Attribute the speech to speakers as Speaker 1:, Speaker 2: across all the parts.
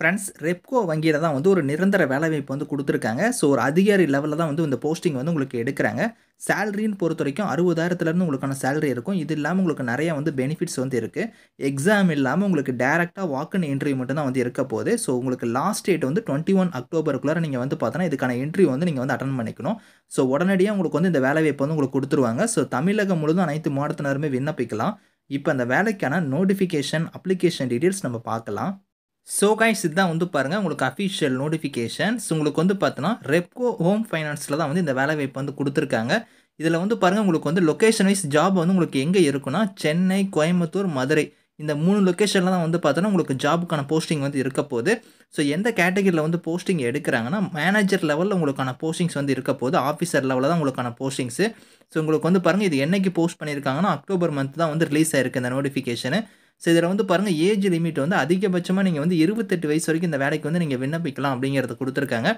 Speaker 1: friends Repco வங்கியில் தான் வந்து ஒரு நிரந்தர வேலைவாய்ப்பு வந்து கொடுத்துருக்காங்க ஸோ ஒரு அதிகாரி லெவலில் தான் வந்து இந்த போஸ்டிங் வந்து உங்களுக்கு எடுக்கிறாங்க சேலரின்னு பொறுத்த வரைக்கும் அறுபதாயிரத்துலேருந்து உங்களுக்கான சேலரி இருக்கும் இது இல்லாமல் உங்களுக்கு நிறையா வந்து பெனிஃபிட்ஸ் வந்து இருக்குது எக்ஸாம் இல்லாமல் உங்களுக்கு டேரெக்டாக வாக்கன் என்ட்ரி மட்டும் தான் வந்து இருக்க போகுது ஸோ உங்களுக்கு லாஸ்ட் டேட் வந்து டுவெண்ட்டி ஒன் அக்டோபருக்குள்ளே நீங்கள் வந்து பார்த்தோன்னா இதுக்கான என்ட்ரி வந்து நீங்கள் வந்து அட்டன் பண்ணிக்கணும் ஸோ உடனடியாக உங்களுக்கு வந்து இந்த வேலைவாய்ப்பு வந்து உங்களுக்கு கொடுத்துருவாங்க ஸோ தமிழகம் முழுதும் அனைத்து மாவட்டத்தினருமே விண்ணப்பிக்கலாம் இப்போ அந்த வேலைக்கான நோட்டிஃபிகேஷன் அப்ளிகேஷன் டீட்டெயில்ஸ் நம்ம பார்க்கலாம் ஸோ கைஸ் இதுதான் வந்து பாருங்கள் உங்களுக்கு அஃபிஷியல் நோட்டிஃபிகேஷன்ஸ் உங்களுக்கு வந்து பார்த்தோன்னா ரெப்கோ ஹோம் ஃபைனான்ஸில் தான் வந்து இந்த வேலை வாய்ப்பு வந்து கொடுத்துருக்காங்க இதில் வந்து பாருங்கள் உங்களுக்கு வந்து லொக்கேஷன் வைஸ் ஜாப் வந்து உங்களுக்கு எங்கே இருக்குன்னா சென்னை கோயம்புத்தூர் மதுரை இந்த மூணு லொக்கேஷனில் தான் வந்து பார்த்தோன்னா உங்களுக்கு ஜாபுக்கான போஸ்டிங் வந்து இருக்க போகுது ஸோ எந்த கேட்டகரியில் வந்து போஸ்டிங் எடுக்கிறாங்கன்னா மேனேஜர் லெவலில் உங்களுக்கான போஸ்டிங்ஸ் வந்து இருக்க போகுது ஆஃபீஸர் லெவலில் தான் உங்களுக்கான போஸ்டிங்ஸு ஸோ உங்களுக்கு வந்து பாருங்கள் இது என்றைக்கு போஸ்ட் பண்ணியிருக்காங்கன்னா அக்டோபர் மந்த் தான் வந்து ரிலீஸ் ஆயிருக்கு இந்த நோட்டிஃபிகேஷனு ஸோ இதில் வந்து பாருங்கள் ஏஜ் லிமிட் வந்து அதிகபட்சமாக நீங்கள் வந்து இருபத்தெட்டு வயசு வரைக்கும் இந்த வேலைக்கு வந்து நீங்கள் விண்ணப்பிக்கலாம் அப்படிங்கிறத கொடுத்துருக்காங்க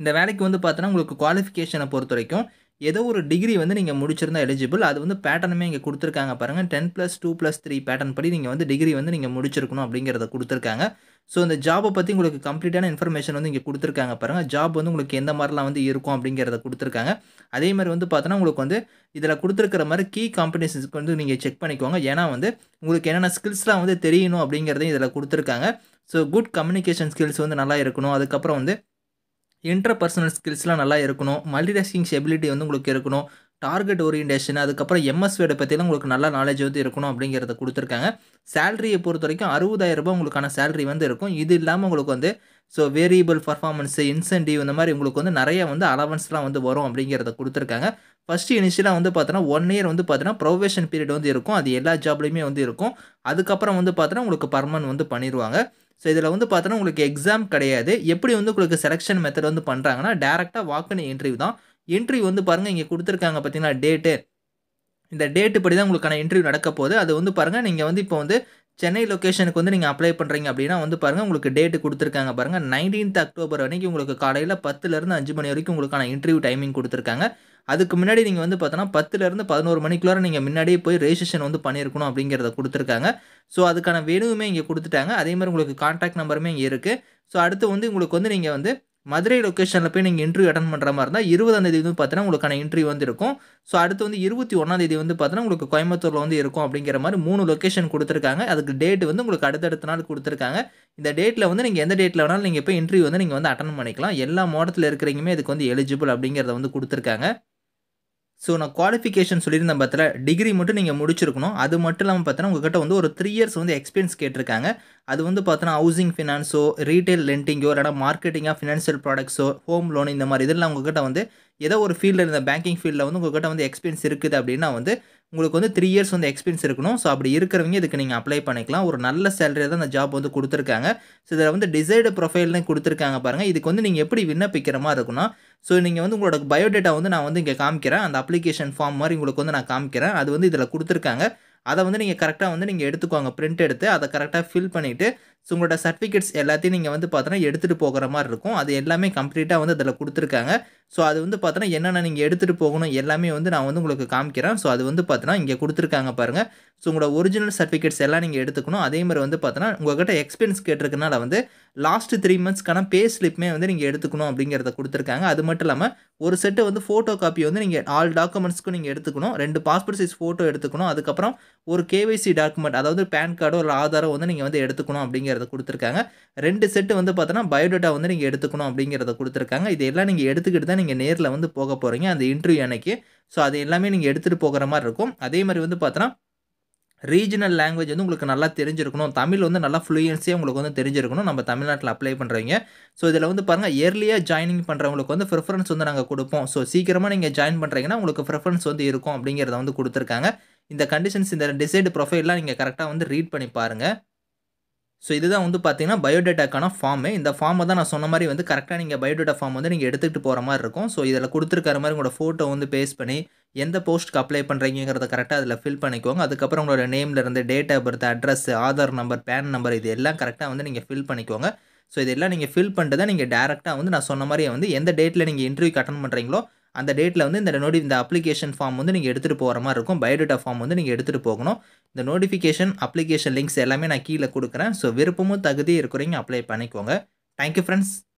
Speaker 1: இந்த வேலைக்கு வந்து பார்த்தோன்னா உங்களுக்கு குவாலிஃபிகேஷனை பொறுத்த வரைக்கும் ஏதோ ஒரு டிகிரி வந்து நீங்கள் முடிச்சிருந்தால் எலிஜிபிள் அது வந்து பேட்டர்னுமே இங்கே கொடுத்துருக்காங்க பாருங்கள் ten plus two plus three pattern படி நீங்கள் வந்து டிகிரி வந்து நீங்கள் முடிச்சிருக்கணும் அப்படிங்கிறத கொடுத்துருக்காங்க ஸோ இந்த ஜாபை பற்றி உங்களுக்கு கம்ப்ளீட்டான இன்ஃபர்மேஷன் வந்து இங்கே கொடுத்துருக்காங்க பாருங்கள் ஜாப் வந்து உங்களுக்கு எந்த மாதிரிலாம் வந்து இருக்கும் அப்படிங்கிறத கொடுத்துருக்காங்க அதே மாதிரி வந்து பார்த்தோன்னா உங்களுக்கு வந்து இதில் கொடுத்துருக்கிற மாதிரி கீ காம்பினேஷன்ஸ்க்கு வந்து நீங்கள் செக் பண்ணிக்கோங்க ஏன்னா வந்து உங்களுக்கு என்னென்ன ஸ்கில்ஸ்லாம் வந்து தெரியணும் அப்படிங்கிறதையும் இதில் கொடுத்துருக்காங்க ஸோ குட் கம்யூனிகேஷன் ஸ்கில்ஸ் வந்து நல்லா இருக்கணும் அதுக்கப்புறம் வந்து பர்சனல் ஸ்கில்ஸ்லாம் நல்லா இருக்கணும் மல்டிடாஸ்கிங் எபிலிட்டி வந்து உங்களுக்கு இருக்கணும் டார்கெட் ஓரியன்டேஷன் அதுக்கப்புறம் எம்எஸ்வியோட பற்றிலாம் உங்களுக்கு நல்ல நாலேஜ் வந்து இருக்கணும் அப்படிங்கிறத கொடுத்துருக்காங்க சேலரியை பொறுத்த வரைக்கும் அறுபதாயிரம் ரூபாய் உங்களுக்கான சேலரி வந்து இருக்கும் இது இல்லாமல் உங்களுக்கு வந்து ஸோ வேரியபிள் பர்ஃபார்மன்ஸு இன்சென்டிவ் இந்த மாதிரி உங்களுக்கு வந்து நிறைய வந்து அலவன்ஸ்லாம் வந்து வரும் அப்படிங்கிறத கொடுத்துருக்காங்க ஃபர்ஸ்ட் இனிஷியலாக வந்து பார்த்தோன்னா ஒன் இயர் வந்து பார்த்தீங்கன்னா ப்ரொவேஷன் பீரியட் வந்து இருக்கும் அது எல்லா ஜாப்லேயுமே வந்து இருக்கும் அதுக்கப்புறம் வந்து பார்த்தோன்னா உங்களுக்கு பர்மன் வந்து பண்ணிடுவாங்க ஸோ இதில் வந்து பார்த்தோன்னா உங்களுக்கு எக்ஸாம் கிடையாது எப்படி வந்து உங்களுக்கு செலெக்ஷன் மெத்தட் வந்து பண்ணுறாங்கன்னா டேரெக்டாக வாக்குன்னு இன்டர்வியூ தான் இன்டர்வியூ வந்து பாருங்கள் இங்கே கொடுத்துருக்காங்க பார்த்தீங்கன்னா டேட்டு இந்த டேட்டு படி தான் உங்களுக்கான இன்டர்வியூ நடக்க போகுது அது வந்து பாருங்கள் நீங்கள் வந்து இப்போ வந்து சென்னை லொக்கேஷனுக்கு வந்து நீங்கள் அப்ளை பண்ணுறீங்க அப்படின்னா வந்து பாருங்கள் உங்களுக்கு டேட்டு கொடுத்துருக்காங்க பாருங்கள் நைன்டீன்த் அக்டோபர் வரைக்கும் உங்களுக்கு காலையில் பத்துலேருந்து அஞ்சு மணி வரைக்கும் உங்களுக்கான இன்டர்வியூ டைமிங் கொடுத்துருக்காங்க அதுக்கு முன்னாடி நீங்கள் வந்து பார்த்தோன்னா பத்துலேருந்து பதினோரு மணிக்குள்ளார நீங்கள் முன்னாடியே போய் ரெஜிஸ்ட்ரேஷன் வந்து பண்ணியிருக்கணும் அப்படிங்கிறத கொடுத்துருக்காங்க ஸோ அதுக்கான வேணுமே இங்கே கொடுத்துட்டாங்க அதே மாதிரி உங்களுக்கு கான்டாக்ட் நம்பருமே இங்கே இருக்குது ஸோ அடுத்து வந்து உங்களுக்கு வந்து நீங்கள் வந்து மதுரை லொக்கேஷனில் போய் நீங்கள் இன்டர்வியூ அட்டன் பண்ணுற மாதிரி இருந்தால் இருபதாம் தேதி வந்து பார்த்தீங்கன்னா உங்களுக்கான இன்டர்வியூ வந்து இருக்கும் ஸோ அடுத்து வந்து இருபத்தி ஒன்றாம் தேதி வந்து பார்த்தீங்கன்னா உங்களுக்கு கோயம்புத்தூரில் வந்து இருக்கும் அப்படிங்கிற மாதிரி மூணு லொக்கேஷன் கொடுத்துருக்காங்க அதுக்கு டேட் வந்து உங்களுக்கு அடுத்தடுத்த நாள் கொடுத்துருக்காங்க இந்த டேட்டில் வந்து நீங்கள் எந்த டேட்டில் வேணாலும் நீங்கள் போய் இன்டர்வியூ வந்து நீங்கள் வந்து அட்டன் பண்ணிக்கலாம் எல்லா மாடத்தில் இருக்கிறீங்கமே இதுக்கு வந்து எலிஜிபிள் அப்படிங்கிறத வந்து கொடுத்துருக்காங்க ஸோ நான் குவாலிஃபிகேஷன் சொல்லியிருந்த பார்த்தல டிகிரி மட்டும் நீங்கள் முடிச்சிருக்கணும் அது மட்டும் இல்லாமல் பார்த்தோன்னா உங்ககிட்ட வந்து ஒரு த்ரீ இயர்ஸ் வந்து எக்ஸ்பீரியன்ஸ் கேட்டிருக்காங்க அது வந்து பார்த்தோன்னா ஹவுசிங் ஃபினான்ஸோ ரீட்டைல் லெண்டிங்கோ இல்லைனா மார்க்கெட்டிங்காக ஃபினான்ஷியல் ப்ராடக்ட்ஸோ ஹோம் லோன் இந்த மாதிரி இதெல்லாம் உங்ககிட்ட வந்து ஏதோ ஒரு ஃபீல்டில் இருந்த பேங்கிங் ஃபீல்டில் வந்து உங்கள்கிட்ட வந்து எக்ஸ்பீரியன்ஸ் இருக்குது அப்படின்னா வந்து உங்களுக்கு வந்து த்ரீ இயர்ஸ் வந்து எக்ஸ்பீரியன்ஸ் இருக்கணும் ஸோ அப்படி இருக்கிறவங்க இதுக்கு நீங்கள் அப்ளை பண்ணிக்கலாம் ஒரு நல்ல சேலரியாக தான் அந்த ஜாப் வந்து கொடுத்துருக்காங்க ஸோ இதில் வந்து டிசைடு ப்ரொஃபைல்னு கொடுத்துருக்காங்க பாருங்கள் இதுக்கு வந்து நீங்கள் எப்படி விண்ணப்பிக்கிற மாதிரி இருக்குன்னா ஸோ நீங்கள் வந்து உங்களோட பயோடேட்டா வந்து நான் வந்து இங்கே காமிக்கிறேன் அந்த அப்ளிகேஷன் ஃபார்ம் மாதிரி உங்களுக்கு வந்து நான் காமிக்கிறேன் அது வந்து இதில் கொடுத்துருக்காங்க அதை வந்து நீங்கள் கரெக்டாக வந்து நீங்கள் எடுத்துக்கோங்க பிரிண்ட் எடுத்து அதை கரெக்டாக ஃபில் பண்ணிவிட்டு ஸோ உங்களோட சர்டிஃபிகேட்ஸ் எல்லாத்தையும் நீங்கள் வந்து பார்த்தோன்னா எடுத்துகிட்டு போகிற மாதிரி இருக்கும் அது எல்லாமே கம்ப்ளீட்டாக வந்து அதில் கொடுத்துருக்காங்க ஸோ அது வந்து பார்த்தோன்னா என்னென்ன நீங்கள் எடுத்துகிட்டு போகணும் எல்லாமே வந்து நான் வந்து உங்களுக்கு காமிக்கிறேன் ஸோ அது வந்து பார்த்தோன்னா இங்கே கொடுத்துருக்காங்க பாருங்கள் ஸோ உங்களோட ஒரிஜினல் சர்டிஃபிகேட்ஸ் எல்லாம் நீங்கள் எடுத்துக்கணும் அதே மாதிரி வந்து பார்த்தோன்னா உங்கள்கிட்ட எக்ஸ்பென்ஸ் கேட்டிருக்கனால வந்து லாஸ்ட் த்ரீ மந்த்ஸ்க்கான பே ஸ்லிப்புமே வந்து நீங்கள் எடுத்துக்கணும் அப்படிங்கிறத கொடுத்துருக்காங்க அது மட்டும் இல்லாமல் ஒரு செட்டு வந்து ஃபோட்டோ காப்பி வந்து நீங்கள் ஆல் டாக்குமெண்ட்ஸ்க்கும் நீங்கள் எடுத்துக்கணும் ரெண்டு பாஸ்போர்ட் சைஸ் ஃபோட்டோ எடுத்துக்கணும் அதுக்கப்புறம் ஒரு கேவைசி டாக்குமெண்ட் அதாவது பேன் கார்டோ ஒரு ஆதாரோ வந்து நீங்கள் வந்து எடுத்துக்கணும் அப்படிங்கிற அப்படிங்கிறத கொடுத்துருக்காங்க ரெண்டு செட்டு வந்து பார்த்தோன்னா பயோடேட்டா வந்து நீங்கள் எடுத்துக்கணும் அப்படிங்கிறத கொடுத்துருக்காங்க இது எல்லாம் நீங்கள் எடுத்துக்கிட்டு தான் நீங்கள் நேரில் வந்து போக போகிறீங்க அந்த இன்டர்வியூ அன்னைக்கு ஸோ அது எல்லாமே நீங்கள் எடுத்துகிட்டு போகிற மாதிரி இருக்கும் அதே மாதிரி வந்து பார்த்தோன்னா ரீஜனல் லாங்குவேஜ் வந்து உங்களுக்கு நல்லா தெரிஞ்சிருக்கணும் தமிழ் வந்து நல்லா ஃப்ளூயன்ஸியாக உங்களுக்கு வந்து தெரிஞ்சிருக்கணும் நம்ம தமிழ்நாட்டில் அப்ளை பண்ணுறீங்க ஸோ இதில் வந்து பாருங்கள் ஏர்லியாக ஜாயினிங் பண்ணுறவங்களுக்கு வந்து ப்ரிஃபரன்ஸ் வந்து நாங்கள் கொடுப்போம் ஸோ சீக்கிரமாக நீங்கள் ஜாயின் பண்ணுறீங்கன்னா உங்களுக்கு ப்ரிஃபரன்ஸ் வந்து இருக்கும் அப்படிங்கிறத வந்து கொடுத்துருக்காங்க இந்த கண்டிஷன்ஸ் இந்த டிசைடு ப்ரொஃபைல்லாம் நீங்கள் கரெக்டாக வந்து ரீட் பண்ணி பாருங்கள் ஸோ இதுதான் வந்து பார்த்தீங்கன்னா பயோடேட்டாக்கான ஃபார்மு இந்த ஃபார்மை தான் நான் சொன்ன மாதிரி வந்து கரெக்டாக நீங்கள் பயோடேட்டா ஃபார்ம் வந்து நீங்கள் எடுத்துகிட்டு போகிற மாதிரி இருக்கும் ஸோ இதில் கொடுத்துருக்கிற மாதிரி உங்களோட ஃபோட்டோ வந்து பேஸ் பண்ணி எந்த போஸ்ட்டுக்கு அப்ளை பண்ணுறீங்கிறத கரெக்டாக அதில் ஃபில் பண்ணிக்கோங்க அதுக்கப்புறம் உங்களோட நேமில் இருந்து date of birth address Aadhaar number PAN number இது எல்லாம் கரெக்டாக வந்து நீங்கள் ஃபில் பண்ணிக்கோங்க ஸோ இதெல்லாம் நீங்கள் ஃபில் பண்ணிட்டு தான் நீங்கள் டேரெக்டாக வந்து நான் சொன்ன மாதிரியே வந்து எந்த டேட்டில் நீங்கள் இன்டர்வியூக்கு அட்டன் பண்ணுறீங்களோ அந்த டேட்டில் வந்து இந்த நோடி இந்த அப்ளிகேஷன் ஃபார்ம் வந்து நீங்கள் எடுத்துகிட்டு போகிற மாதிரி இருக்கும் பயோடேட்டா ஃபார்ம் வந்து நீங்கள் எடுத்துகிட்டு போகணும் இந்த நோட்டிஃபிகேஷன் அப்ளிகேஷன் லிங்க்ஸ் எல்லாமே நான் கீழே கொடுக்குறேன் ஸோ விருப்பமும் தகுதி இருக்கிறீங்க அப்ளை பண்ணிக்கோங்க தேங்க்யூ ஃப்ரெண்ட்ஸ்